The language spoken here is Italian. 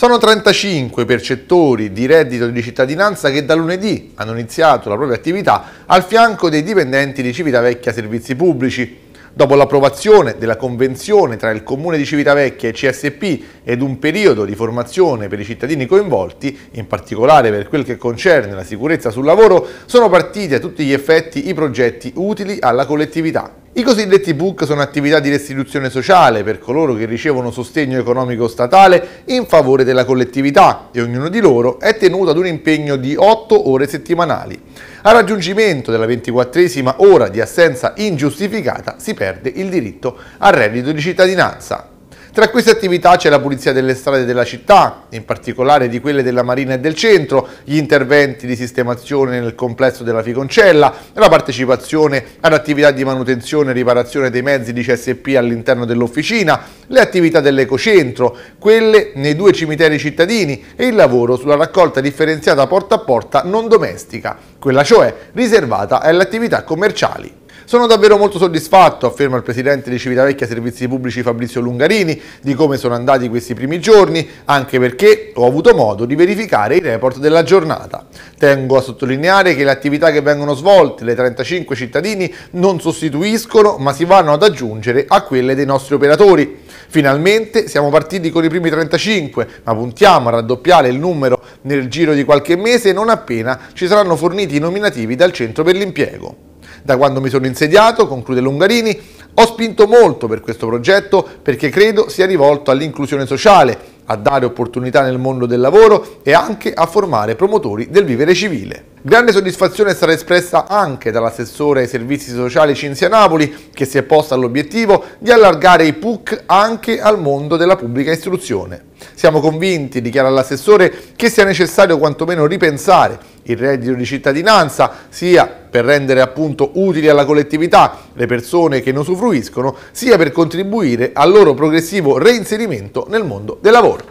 Sono 35 percettori di reddito di cittadinanza che da lunedì hanno iniziato la propria attività al fianco dei dipendenti di Civitavecchia Servizi Pubblici. Dopo l'approvazione della convenzione tra il Comune di Civitavecchia e CSP ed un periodo di formazione per i cittadini coinvolti, in particolare per quel che concerne la sicurezza sul lavoro, sono partiti a tutti gli effetti i progetti utili alla collettività. I cosiddetti PUC sono attività di restituzione sociale per coloro che ricevono sostegno economico statale in favore della collettività e ognuno di loro è tenuto ad un impegno di 8 ore settimanali. Al raggiungimento della 24esima ora di assenza ingiustificata si perde il diritto al reddito di cittadinanza. Tra queste attività c'è la pulizia delle strade della città, in particolare di quelle della Marina e del Centro, gli interventi di sistemazione nel complesso della Ficoncella, la partecipazione ad attività di manutenzione e riparazione dei mezzi di CSP all'interno dell'officina, le attività dell'ecocentro, quelle nei due cimiteri cittadini e il lavoro sulla raccolta differenziata porta a porta non domestica, quella cioè riservata alle attività commerciali. Sono davvero molto soddisfatto, afferma il presidente di Civitavecchia Servizi Pubblici Fabrizio Lungarini, di come sono andati questi primi giorni, anche perché ho avuto modo di verificare i report della giornata. Tengo a sottolineare che le attività che vengono svolte dai 35 cittadini non sostituiscono, ma si vanno ad aggiungere a quelle dei nostri operatori. Finalmente siamo partiti con i primi 35, ma puntiamo a raddoppiare il numero nel giro di qualche mese non appena ci saranno forniti i nominativi dal Centro per l'Impiego. Da quando mi sono insediato, conclude Lungarini, ho spinto molto per questo progetto perché credo sia rivolto all'inclusione sociale, a dare opportunità nel mondo del lavoro e anche a formare promotori del vivere civile. Grande soddisfazione è stata espressa anche dall'assessore ai servizi sociali Cinzia Napoli, che si è posta all'obiettivo di allargare i PUC anche al mondo della pubblica istruzione. Siamo convinti, dichiara l'assessore, che sia necessario quantomeno ripensare il reddito di cittadinanza, sia per rendere appunto utili alla collettività le persone che ne usufruiscono, sia per contribuire al loro progressivo reinserimento nel mondo del lavoro.